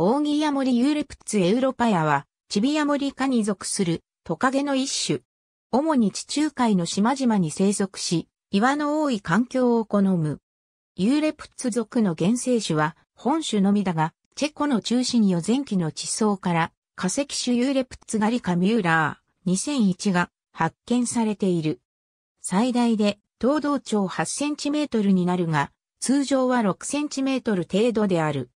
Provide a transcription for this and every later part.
オーギヤモリユーレプツエウロパヤは、チビヤモリ科に属するトカゲの一種。主に地中海の島々に生息し、岩の多い環境を好む。ユーレプツ属の原生種は本種のみだが、チェコの中心予前期の地層から化石種ユーレプツガリカミューラー2001が発見されている。最大で東道長8センチメートルになるが、通常は6センチメートル程度である。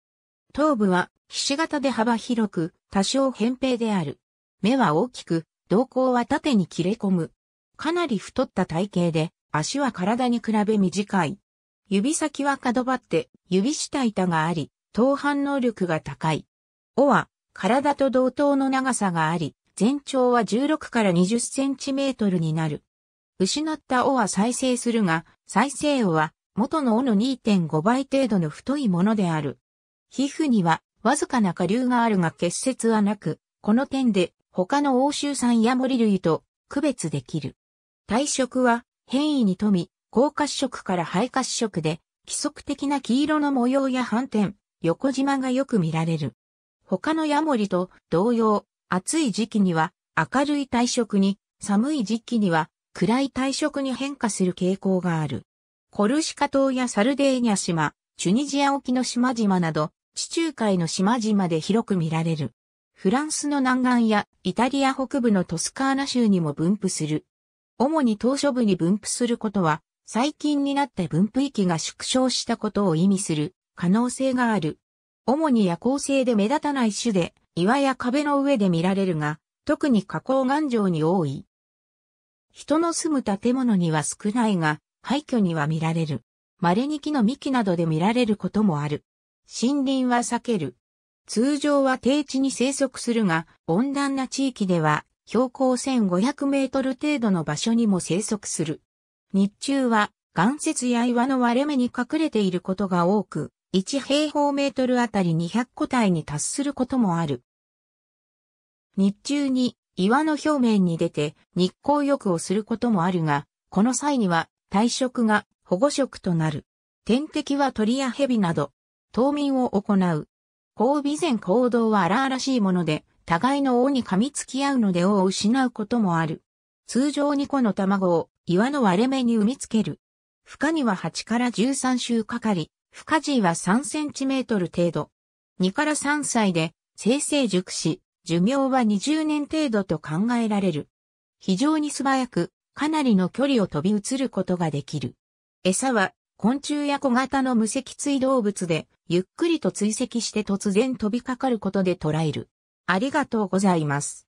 頭部は、ひし形で幅広く、多少扁平である。目は大きく、瞳孔は縦に切れ込む。かなり太った体型で、足は体に比べ短い。指先は角張って、指下板があり、頭反能力が高い。尾は、体と同等の長さがあり、全長は16から20センチメートルになる。失った尾は再生するが、再生尾は元の尾の2.5倍程度の太いものである。皮膚にはわずかな下流があるが結節はなく、この点で他の欧州産ヤモリ類と区別できる。体色は変異に富み、高褐色から肺褐色で、規則的な黄色の模様や斑点、横縞がよく見られる。他のヤモリと同様、暑い時期には明るい体色に、寒い時期には暗い体色に変化する傾向がある。コルシカ島やサルデーニャ島、チュニジア沖の島々など、地中海の島々で広く見られる。フランスの南岸やイタリア北部のトスカーナ州にも分布する。主に島嶼部に分布することは、最近になって分布域が縮小したことを意味する可能性がある。主に夜行性で目立たない種で、岩や壁の上で見られるが、特に河口岩上に多い。人の住む建物には少ないが、廃墟には見られる。稀に木の幹などで見られることもある。森林は避ける。通常は低地に生息するが、温暖な地域では標高1500メートル程度の場所にも生息する。日中は岩節や岩の割れ目に隠れていることが多く、1平方メートルあたり200個体に達することもある。日中に岩の表面に出て日光浴をすることもあるが、この際には退職が保護色となる。天敵は鳥や蛇など冬眠を行う。交尾前行動は荒々しいもので、互いの王に噛みつき合うので王を失うこともある。通常2個の卵を岩の割れ目に産みつける。孵化には8から13週かかり、孵化時は3センチメートル程度。2から3歳で生成熟し、寿命は20年程度と考えられる。非常に素早く、かなりの距離を飛び移ることができる。餌は昆虫や小型の無脊椎動物で、ゆっくりと追跡して突然飛びかかることで捉える。ありがとうございます。